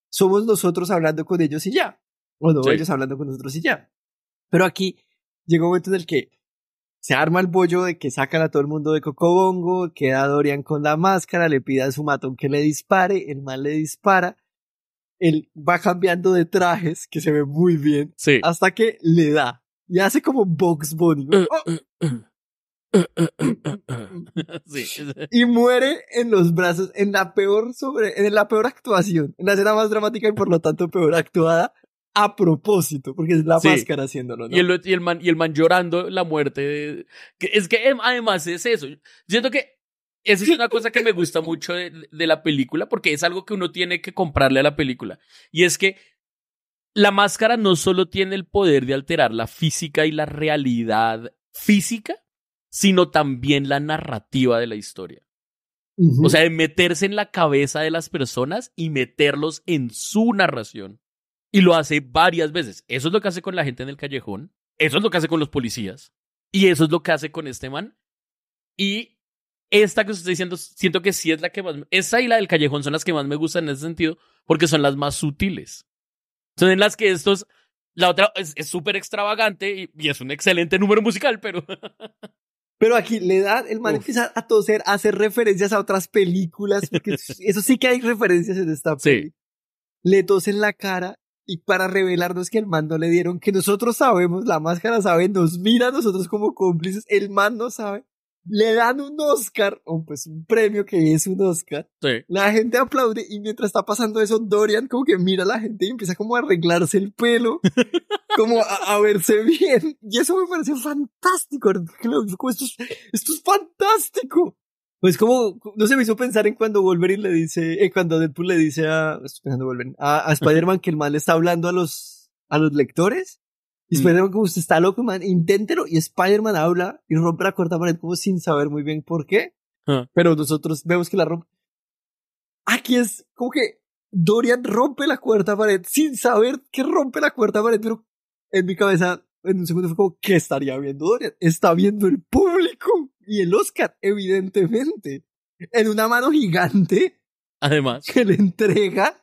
somos nosotros hablando con ellos y ya. O no, ellos hablando con nosotros y ya. Pero aquí llega un momento en el que se arma el bollo de que sacan a todo el mundo de Cocobongo, queda Dorian con la máscara, le pide a su matón que le dispare, el mal le dispara, él va cambiando de trajes, que se ve muy bien, hasta que le da y hace como Box Bunny. Eh, ¡Oh! eh, eh. <laughs> <laughs> Y muere en los brazos, en la peor sobre, en la peor actuación, en la escena más dramática y por lo tanto peor actuada a propósito, porque es la máscara haciéndolo, Y el, man, llorando la muerte. es que em, además es eso. Siento que esa es una cosa que me gusta mucho de, la película, porque es algo que uno tiene que comprarle a la película. Y es que la máscara no solo tiene el poder de alterar la física y la realidad física, sino también la narrativa de la historia. O sea, de meterse en la cabeza de las personas y meterlos en su narración. Y lo hace varias veces. Eso es lo que hace con la gente en el callejón. Eso es lo que hace con los policías. Y eso es lo que hace con este man. Y esta que os estoy diciendo, siento que sí es la que más. Esa y la del callejón son las que más me gustan en ese sentido, porque son las más sutiles. Son en las que estos. La otra es súper extravagante y, es un excelente número musical, pero. <laughs> Pero aquí le da, el man empieza a toser, a hacer referencias a otras películas, porque <laughs> eso sí que hay referencias en esta peli. Sí. Le tosen la cara y para revelarnos que el man no le dieron, que nosotros sabemos, la máscara sabe, nos mira a nosotros como cómplices, el man no sabe le dan un Oscar, o pues un premio que es un Oscar. La gente aplaude y mientras está pasando eso, Dorian como que mira a la gente y empieza como a arreglarse el pelo, <laughs> como a, verse bien. Y eso me parece fantástico, esto es, esto es fantástico. Pues como, no se me hizo pensar en cuando Wolverine le dice, eh, cuando Deadpool le dice a, estoy pensando Wolverine, a, a Spider-Man que el mal está hablando a los, a los lectores y mm. Spider-Man como usted está loco, man, inténtelo. Y Spider-Man habla y rompe la cuarta pared como sin saber muy bien por qué. Ah. Pero nosotros vemos que la rompe. Aquí es como que Dorian rompe la cuarta pared sin saber que rompe la cuarta pared. Pero en mi cabeza, en un segundo fue como, ¿qué estaría viendo Dorian? Está viendo el público y el Oscar, evidentemente. En una mano gigante. Además. Que le entrega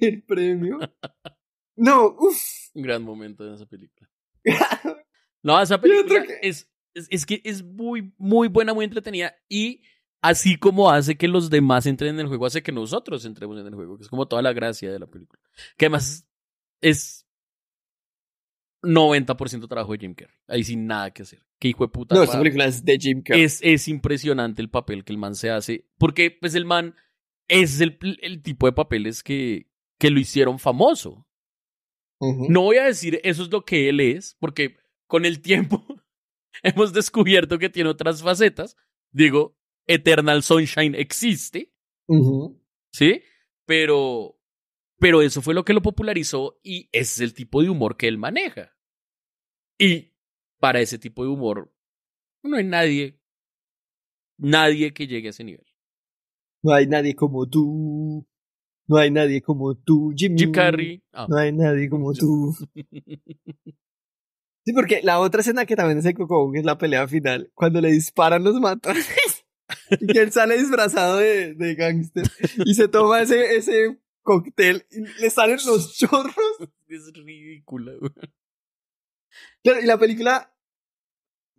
el premio. <laughs> no, uff. Un gran momento en esa película. <laughs> no, esa película es, es, que es muy, muy buena, muy entretenida y así como hace que los demás entren en el juego, hace que nosotros entremos en el juego, que es como toda la gracia de la película. Que además es 90% trabajo de Jim Carrey. Ahí sin nada que hacer. Qué hijo de puta. No, es de Jim Carrey. Es, impresionante el papel que el man se hace, porque pues el man es el, el tipo de papeles que, que lo hicieron famoso. No voy a decir eso es lo que él es, porque con el tiempo <laughs> hemos descubierto que tiene otras facetas. Digo, Eternal Sunshine existe. ¿Sí? Pero, pero eso fue lo que lo popularizó y ese es el tipo de humor que él maneja. Y para ese tipo de humor no hay nadie, nadie que llegue a ese nivel. No hay nadie como tú. No hay nadie como tú, Jimmy. Jim Carrey. Ah. No hay nadie como tú. <laughs> Sí, porque la otra escena que también es el Coco es la pelea final, cuando le disparan los matones. <laughs> y él sale disfrazado de, de gángster y se toma ese, ese cóctel y le salen los chorros. <laughs> Es ridículo. Claro, y la película,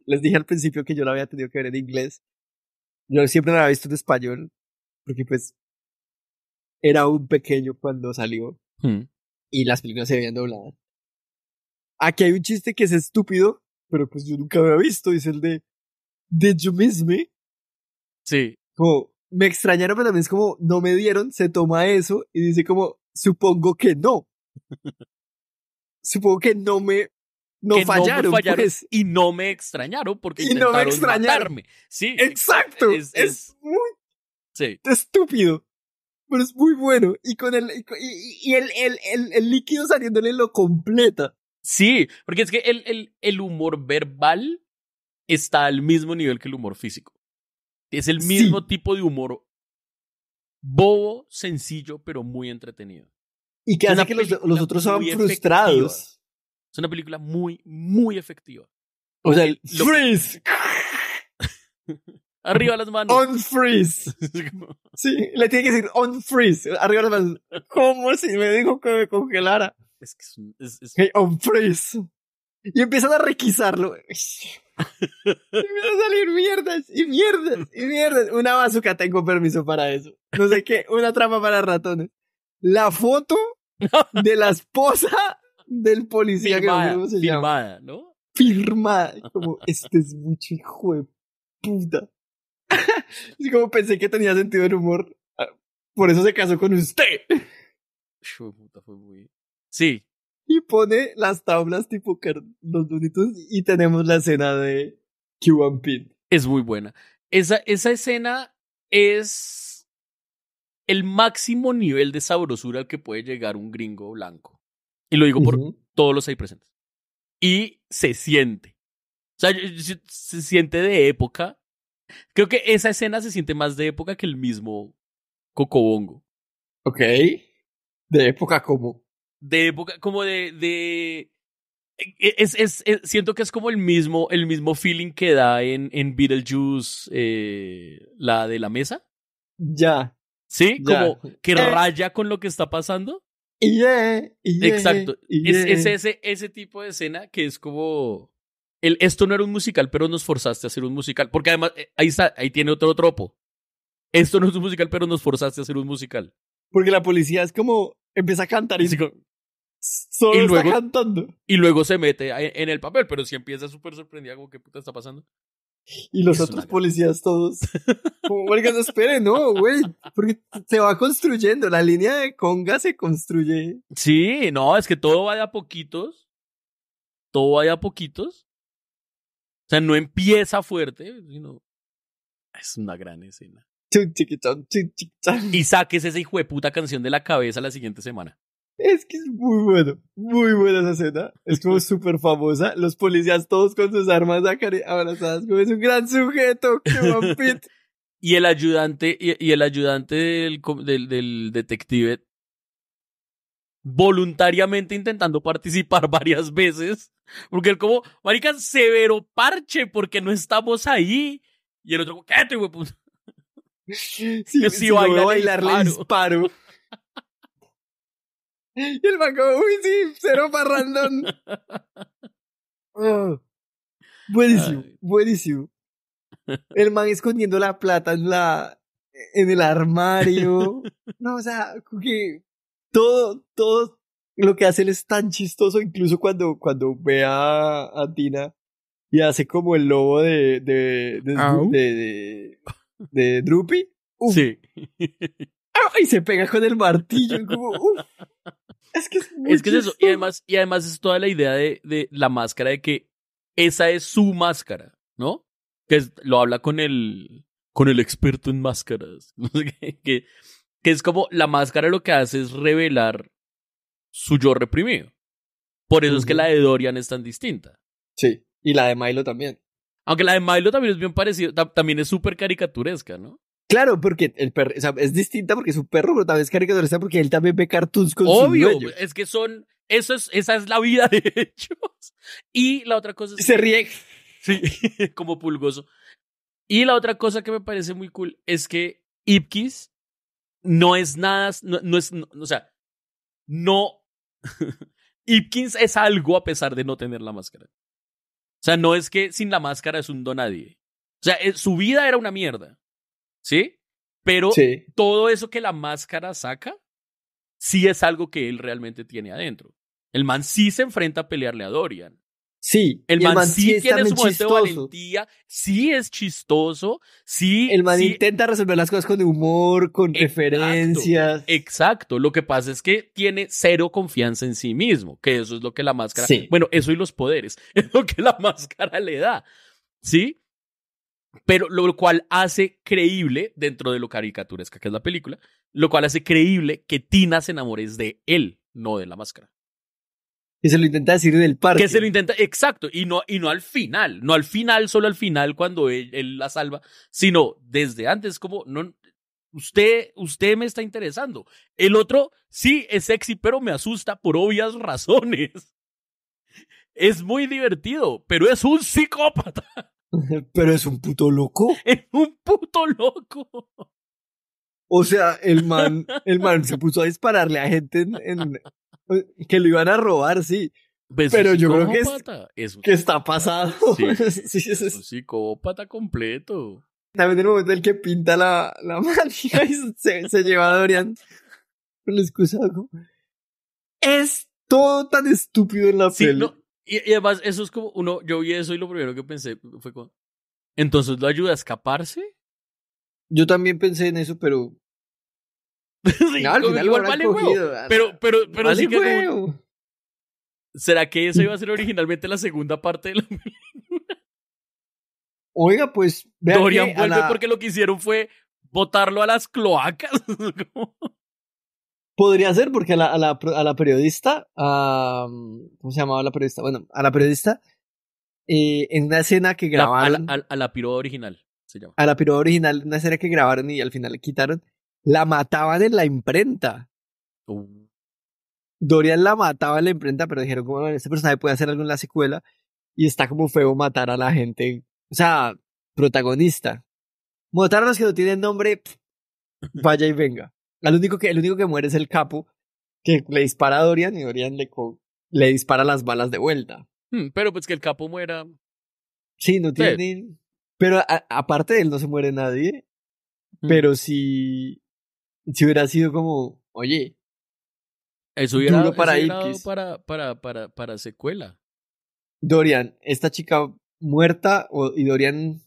les dije al principio que yo la había tenido que ver en inglés. Yo siempre la había visto en español, porque pues era un pequeño cuando salió hmm. y las películas se habían doblado Aquí hay un chiste que es estúpido, pero pues yo nunca había visto, es el de Did you miss me? Sí. Como, me extrañaron, pero también es como, no me dieron, se toma eso y dice como, supongo que no. supongo que no me no pues. fallaron, y no me extrañaron porque intentaron no me Sí, exacto. Es, muy sí. estúpido pero es muy bueno. Y con el, y, el, líquido saliéndole lo completa. Sí, porque es que el, el, el humor verbal está al mismo nivel que el humor físico. Es el mismo tipo de humor bobo, sencillo, pero muy entretenido. Y que hace que los, los otros sean frustrados. Es una película muy, muy efectiva. O sea, el freeze. <laughs> Arriba las manos. On freeze. <laughs> Sí, le tiene que decir on freeze. Arriba las manos. ¿Cómo si me dijo que me congelara? Es que es, es, on freeze. Y empiezan a requisarlo. y <laughs> empiezan a salir mierdas y mierdas y mierdas. Una bazooka, tengo permiso para eso. No sé qué, una trampa para ratones. La foto <laughs> de la esposa del policía que nos firmada, Firmada, ¿no? Firmada. Como, este es mucho hijo de puta. <laughs> Es como pensé que tenía sentido el humor. Ah, por eso se casó con usted. fue muy... Sí. Y pone las tablas tipo los bonitos y tenemos la escena de Q1 Pin. Es muy buena. Esa, esa escena es el máximo nivel de sabrosura al que puede llegar un gringo blanco. Y lo digo por todos los ahí presentes. Y se siente. O sea, se siente de época Creo que esa escena se siente más de época que el mismo Cocobongo. Ok. ¿De época como De época, como de. de... E, es, es, e, siento que es como el mismo, el mismo feeling que da en, en Beetlejuice eh, la de la mesa. Ya. ¿Sí? Como que eh. raya con lo que está pasando. Yeah, Exacto. Es, ese, ese tipo de escena que es como el, esto no era un musical, pero nos forzaste a hacer un musical. Porque además, eh, ahí está, ahí tiene otro tropo. Esto no es un musical, pero nos forzaste a hacer un musical. Porque la policía es como, empieza a cantar y como, solo está cantando. Y luego se mete en el papel, pero si empieza súper sorprendida, como, ¿qué puta está pasando? Y los otros policías todos, <laughs> como, oigan, espere, no, güey, porque se va construyendo, la línea de conga se construye. Sí, no, es que todo va de a poquitos, todo va de a poquitos, o sea, no empieza fuerte, sino es una gran escena. Y saques esa hijo de puta canción de la cabeza la siguiente semana. Es que es muy bueno, muy buena esa escena. Es como <laughs> súper famosa. Los policías todos con sus armas abrazadas, como es un gran sujeto, <laughs> y el ayudante, y, el ayudante del, del, del detective voluntariamente intentando participar <laughs> varias veces, porque él como, marica, severo parche, porque no estamos ahí. Y el otro, te güey. <laughs> Sí, si, si a bailar, disparo. <laughs> y el man como, uy, sí, cero parrandón. oh, buenísimo, buenísimo. El man escondiendo la plata en la en el armario. No, o sea, que todo, todo lo que hace él es tan chistoso, incluso cuando, cuando ve a, a Tina y hace como el lobo de, de, de, de, Droopy. Sí. <laughs> Y se pega con el martillo, Es que es, muy es, que es eso. Y además, y además es toda la idea de, de, la máscara, de que esa es su máscara, ¿no? Que lo habla con el, con el experto en máscaras. <laughs> que, que es como la máscara lo que hace es revelar su yo reprimido. Por eso es que la de Dorian es tan distinta. Sí, y la de Milo también. Aunque la de Milo también es bien parecida, también es súper caricaturesca, ¿no? Claro, porque el es distinta porque es un perro, pero también es caricaturesca porque él también ve cartoons con Obvio, su Obvio, es que son, eso es, esa es la vida de <laughs> ellos. Y la otra cosa es Se ríe. Sí, <laughs> como pulgoso. Y la otra cosa que me parece muy cool es que Ipkis no es nada, no, es, o sea, no, <laughs> Ipkins es algo a pesar de no tener la máscara. O sea, no es que sin la máscara es un nadie, O sea, eh, su vida era una mierda, ¿sí? Pero todo eso que la máscara saca, sí es algo que él realmente tiene adentro. El man sí se enfrenta a pelearle a Dorian. Sí, el man, sí, tiene su momento valentía, sí es chistoso, sí. El man intenta resolver las cosas con humor, con referencias. Exacto, lo que pasa es que tiene cero confianza en sí mismo, que eso es lo que la máscara. Sí. Bueno, eso y los poderes, <laughs> es lo que la máscara le da, ¿sí? Pero lo cual hace creíble, dentro de lo caricaturesca que es la película, lo cual hace creíble que Tina se enamore de él, no de la máscara. Que se lo intenta decir del parque. Que se lo intenta, exacto, y no, y no al final, no al final, solo al final cuando él, la salva, sino desde antes, como no, usted, usted me está interesando. El otro sí es sexy, pero me asusta por obvias razones. <laughs> Es muy divertido, pero es un psicópata. <laughs> Pero es un puto loco. <laughs> Es un puto loco. O sea, el man, el man se puso a dispararle a gente en, que lo iban a robar, sí. Pues pero yo creo que, es, que está pasado. Sí, <laughs> sí, es un psicópata completo. También el momento en el que pinta la, la <laughs> y se, se, lleva a Dorian. Lo ¿no? Es todo tan estúpido en la sí, No, y, además, eso es como uno. Yo vi eso y lo primero que pensé fue Entonces lo ayuda a escaparse. Yo también pensé en eso, pero <laughs> no, al final igual vale ah, Pero, pero, pero ¿Será que eso iba a <laughs> ser originalmente la segunda parte de la película? Oiga, pues. Dorian vuelve porque lo que hicieron fue botarlo a las cloacas. <laughs> Podría ser, porque a la, periodista, ¿cómo se llamaba la periodista? Bueno, a la periodista, eh, en una escena que grabaron. a, la, a, original, se llama. A la piroa original, una escena que grabaron y al final le quitaron la mataban en la imprenta. Uh. Dorian la mataba en la imprenta, pero dijeron como este personaje puede hacer algo en la secuela y está como feo matar a la gente, o sea, protagonista. Matar a los que no tienen nombre, vaya y venga. El único, que, único que muere es el capo que le dispara a Dorian y Dorian le, le dispara las balas de vuelta. Hmm, pero pues que el capo muera. Sí, no tiene. Pero aparte de él no se muere nadie. Hmm. Pero si si hubiera sido como, oye, eso hubiera, para, para, para, para, para secuela. Dorian, esta chica muerta o, y Dorian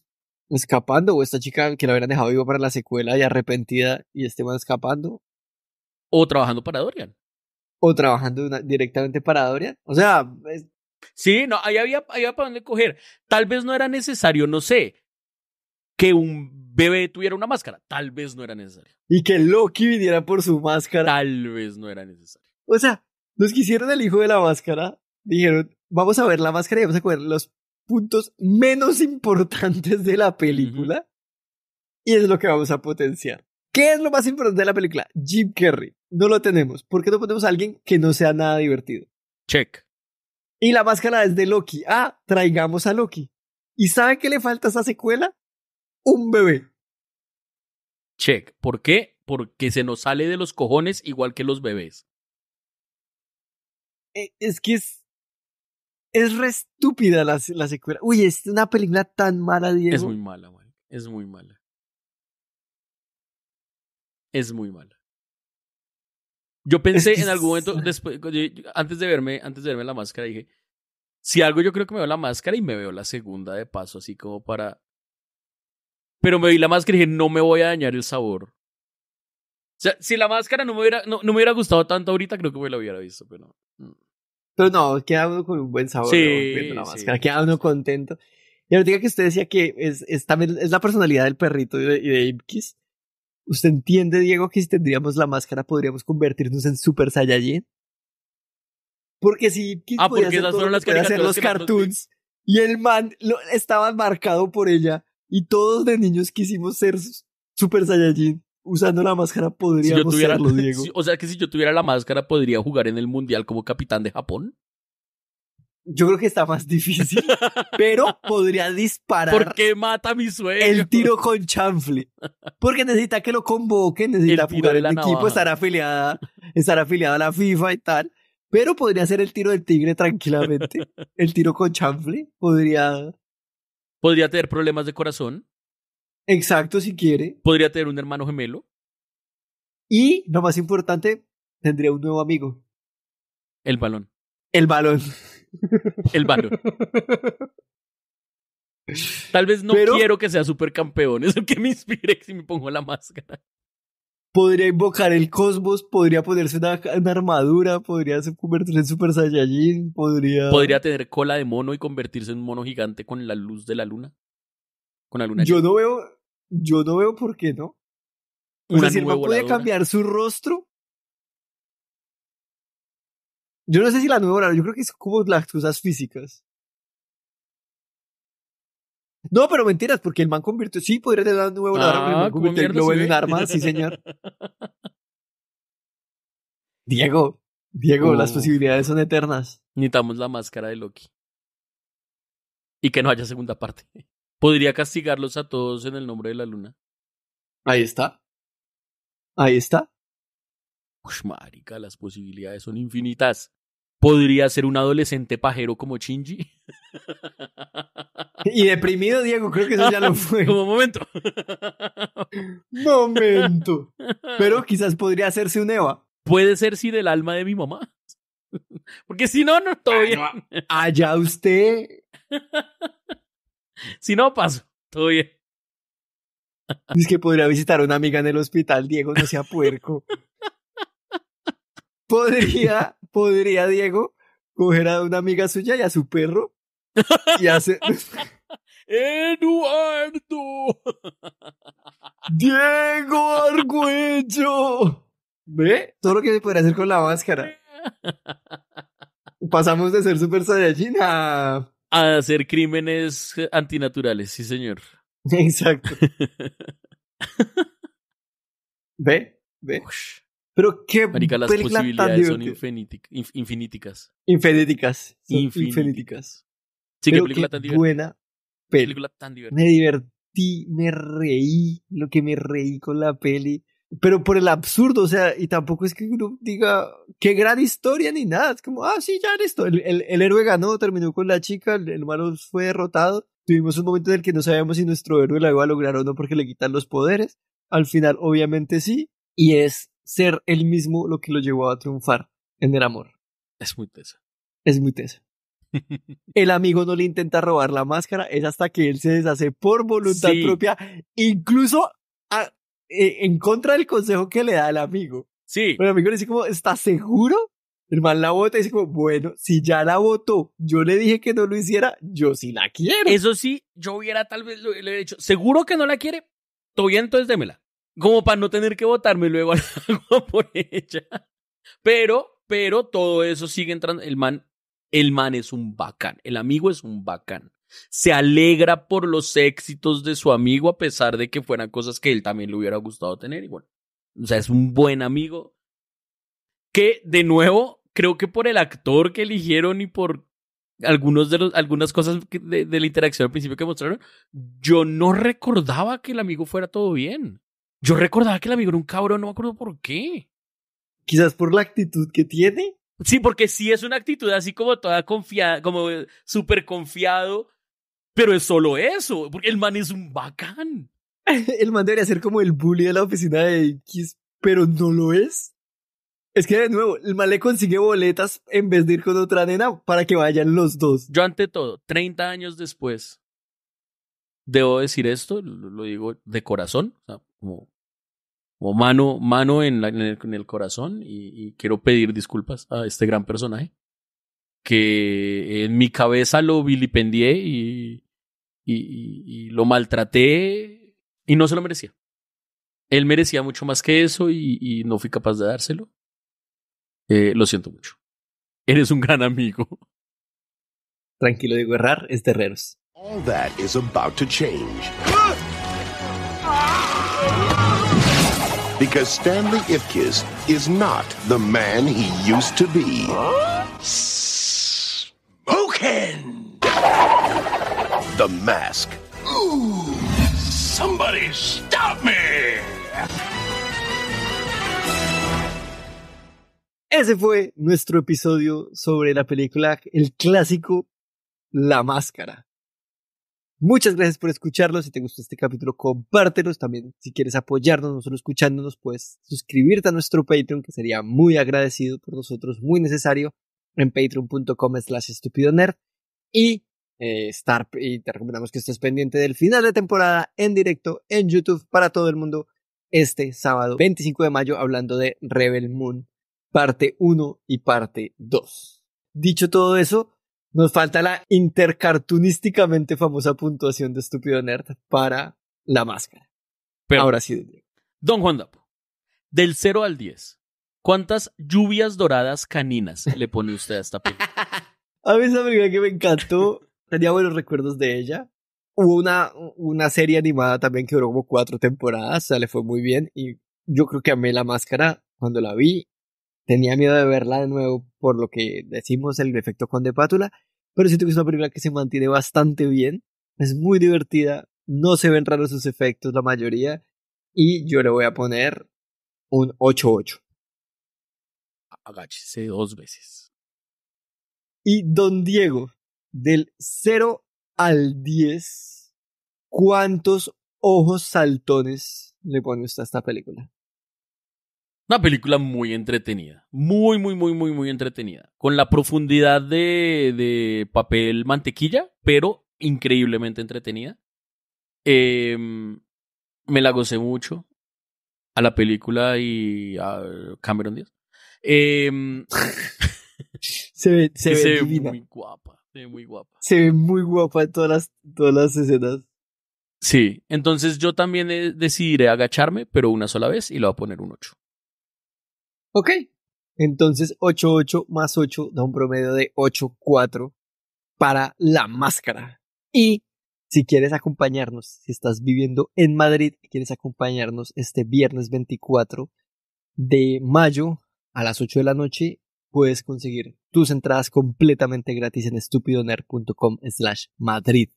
escapando, o esta chica que la hubieran dejado viva para la secuela y arrepentida y este va escapando. O trabajando para Dorian. O trabajando directamente para Dorian. O sea. Sí, no, ahí había, ahí había para dónde coger. Tal vez no era necesario, no sé, que un bebé tuviera una máscara. Tal vez no era necesario. Y que Loki viniera por su máscara. Tal vez no era necesario. O sea, nos quisieron el hijo de la máscara. Dijeron, vamos a ver la máscara y vamos a coger los puntos menos importantes de la película. Y es lo que vamos a potenciar. ¿Qué es lo más importante de la película? Jim Carrey. No lo tenemos. ¿Por qué no ponemos a alguien que no sea nada divertido? Check. Y la máscara es de Loki. Ah, traigamos a Loki. ¿Y sabe qué le falta a esa secuela? un bebé. Check. ¿Por qué? Porque se nos sale de los cojones igual que los bebés. Eh, es que es. Es re estúpida la, secuela. Uy, es una película tan mala, Diego. Es muy mala, man. Es muy mala. Es muy mala. Yo pensé en algún momento, después, antes de verme, antes de verme la máscara, dije, si algo yo creo que me veo la máscara y me veo la segunda de paso, así como para pero me vi la máscara y dije, no me voy a dañar el sabor. O sea, si la máscara no me hubiera, no, me hubiera gustado tanto ahorita, creo que me la hubiera visto, pero. Mm. Pero no, queda uno con un buen sabor sí, la máscara, queda uno contento. Y ahorita que usted decía que es, es la personalidad del perrito y de, y ¿usted entiende, Diego, que si tendríamos la máscara podríamos convertirnos en Super Saiyajin? Porque si Ipkis ah, hacer, los cartoons y el man estaba marcado por ella, y todos de niños quisimos ser Super Saiyajin usando la máscara podríamos tuviera, <laughs> Diego. o sea que si yo tuviera la máscara podría jugar en el mundial como capitán de Japón. Yo creo que está más difícil, <laughs> pero podría disparar. ¿Por qué mata mi sueño? El tiro <laughs> con chanfle. Porque necesita que lo convoquen, necesita el jugar el equipo, estar afiliada, estar afiliada a la FIFA y tal. Pero podría hacer el tiro del tigre tranquilamente. El tiro con chanfle podría Podría tener problemas de corazón. Exacto, si quiere. Podría tener un hermano gemelo. Y, lo más importante, tendría un nuevo amigo. El balón. El balón. <laughs> El balón. <laughs> Tal vez no quiero que sea supercampeón, el que me inspire si me pongo la máscara podría invocar el cosmos, podría ponerse una, armadura, podría convertirse en Super Saiyajin, podría... Podría tener cola de mono y convertirse en un mono gigante con la luz de la luna. Con la luna. Yo no veo, yo no veo por qué no. Una sea, puede cambiar su rostro. Yo no sé si la nueva yo creo que es como las cosas físicas. No, pero mentiras, porque el man convirtió. Sí, podría tener un nuevo arma, el ah, man globo en un arma, sí, señor. <laughs> Diego, Diego, las posibilidades son eternas. Necesitamos la máscara de Loki. Y que no haya segunda parte. Podría castigarlos a todos en el nombre de la luna. Ahí está. Ahí está. Uy, marica, las posibilidades son infinitas podría ser un adolescente pajero como Shinji. <laughs> Y deprimido, Diego, creo que eso ya lo <laughs> fue. Como momento. Momento. Pero quizás podría hacerse un Eva. Puede ser, si del alma de mi mamá. Porque si no, no todo ah, bien. <laughs> Allá usted. Si no, paso. Todo bien. Es que podría visitar a una amiga en el hospital, Diego, no sea puerco. Podría podría Diego coger a una amiga suya y a su perro y hacer... <laughs> Eduardo. <laughs> Diego Argüello. ¿Ve? Todo lo que se podría hacer con la máscara. <laughs> Pasamos de ser Super Saiyajin a... A hacer crímenes antinaturales, sí señor. Exacto. ¿Ve? ¿Ve? Pero qué película las posibilidades son infiníticas. Infiniticas. Infiniticas. Sí, qué película tan buena película tan divertida. Me divertí, me reí, lo que me reí con la peli. Pero por el absurdo, o sea, y tampoco es que uno diga qué gran historia ni nada. Es como, ah, sí, ya listo. El, el, héroe ganó, terminó con la chica, el, el, malo fue derrotado. Tuvimos un momento en el que no sabíamos si nuestro héroe la iba a lograr o no porque le quitan los poderes. Al final, obviamente sí. Y es ser el mismo lo que lo llevó a triunfar en el amor. Es muy teso. Es muy teso. <laughs> el amigo no le intenta robar la máscara, es hasta que él se deshace por voluntad propia, incluso e, en contra del consejo que le da el amigo. Sí. Pero el amigo le dice como, ¿estás seguro? El mal la vota y dice como, bueno, si ya la votó, yo le dije que no lo hiciera, yo sí la quiero. Eso sí, yo hubiera tal vez, le dicho, seguro que no la quiere, todavía entonces démela como para no tener que votarme luego <laughs> por ella. Pero, pero todo eso sigue entrando. El man, el man es un bacán. El amigo es un bacán. Se alegra por los éxitos de su amigo, a pesar de que fueran cosas que él también le hubiera gustado tener. Y bueno, o sea, es un buen amigo. Que de nuevo, creo que por el actor que eligieron y por algunos de los, algunas cosas de la interacción al principio que mostraron, yo no recordaba que el amigo fuera todo bien. Yo recordaba que la amigo un cabrón, no me acuerdo por qué. Quizás por la actitud que tiene. Sí, porque sí es una actitud así como toda confiada, como súper confiado, pero es solo eso, porque el man es un bacán. <laughs> el man debería ser como el bully de la oficina de X, pero no lo es. Es que de nuevo, el man le consigue boletas en vez de ir con otra nena para que vayan los dos. Yo ante todo, 30 años después, debo decir esto, lo digo de corazón, como, mano, mano en, el, corazón y, quiero pedir disculpas a este gran personaje que en mi cabeza lo vilipendié y, lo maltraté y no se lo merecía. Él merecía mucho más que eso y, no fui capaz de dárselo. Eh, lo siento mucho. Eres un gran amigo. Tranquilo, digo errar es de All that is about to change. because Stanley Ipkiss is not the man he used to be. Smoking! The Mask. Ooh, somebody stop me! Ese fue nuestro episodio sobre la película, el clásico La Máscara. Muchas gracias por escucharlo. Si te gustó este capítulo, compártelos. También, si quieres apoyarnos, no solo escuchándonos, puedes suscribirte a nuestro Patreon, que sería muy agradecido por nosotros, muy necesario, en patreon.com slash estupidonerd. Y, eh, estar, y te recomendamos que estés pendiente del final de temporada en directo en YouTube para todo el mundo este sábado 25 de mayo hablando de Rebel Moon, parte 1 y parte 2. Dicho todo eso, nos falta la intercartunísticamente famosa puntuación de Estúpido Nerd para la máscara. Pero, Ahora sí. Don Juan Dapo, del 0 al 10, ¿cuántas lluvias doradas caninas le pone usted a esta película? <laughs> a mí esa película que me encantó, tenía buenos recuerdos de ella. Hubo una, una serie animada también que duró como cuatro temporadas, o sea, le fue muy bien. Y yo creo que amé la máscara cuando la vi. Tenía miedo de verla de nuevo por lo que decimos el efecto de Pátula, pero siento que es una película que se mantiene bastante bien, es muy divertida, no se ven raros sus efectos la mayoría, y yo le voy a poner un 8-8. Agáchese eh, dos veces. Y don Diego, del 0 al 10, ¿cuántos ojos saltones le pone usted a esta película? Una película muy entretenida. Muy, muy, muy, muy, muy entretenida. Con la profundidad de, papel mantequilla, pero increíblemente entretenida. Em, me la gocé mucho a la película y a Cameron Díaz. Em, <laughs> se ve, muy guapa. Se ve muy guapa. Se ve muy guapa en todas las, todas las escenas. Sí, entonces yo también eh, decidiré agacharme, pero una sola vez y lo voy a poner un 8. Ok, entonces 88 8 más 8 da un promedio de 84 para la máscara. Y si quieres acompañarnos, si estás viviendo en Madrid y quieres acompañarnos este viernes 24 de mayo a las 8 de la noche, puedes conseguir tus entradas completamente gratis en estupidoner.com slash Madrid.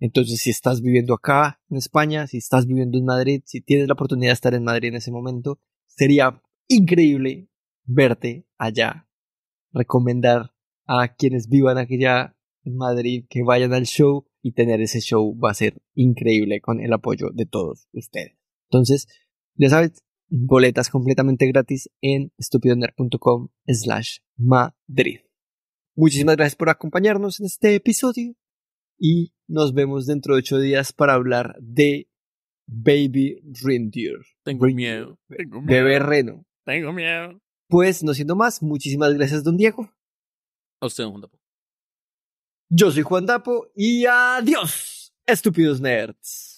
Entonces, si estás viviendo acá en España, si estás viviendo en Madrid, si tienes la oportunidad de estar en Madrid en ese momento, sería increíble verte allá. Recomendar a quienes vivan ya en Madrid que vayan al show y tener ese show va a ser increíble con el apoyo de todos ustedes. Entonces, ya sabes, boletas completamente gratis en estupidonder.com slash Madrid. Muchísimas gracias por acompañarnos en este episodio y nos vemos dentro de ocho días para hablar de Baby Reindeer. Tengo miedo. reno. Tengo miedo. Pues no siendo más, muchísimas gracias, don Diego. A usted, Juan Dapo. Yo soy Juan Dapo y adiós, estúpidos nerds.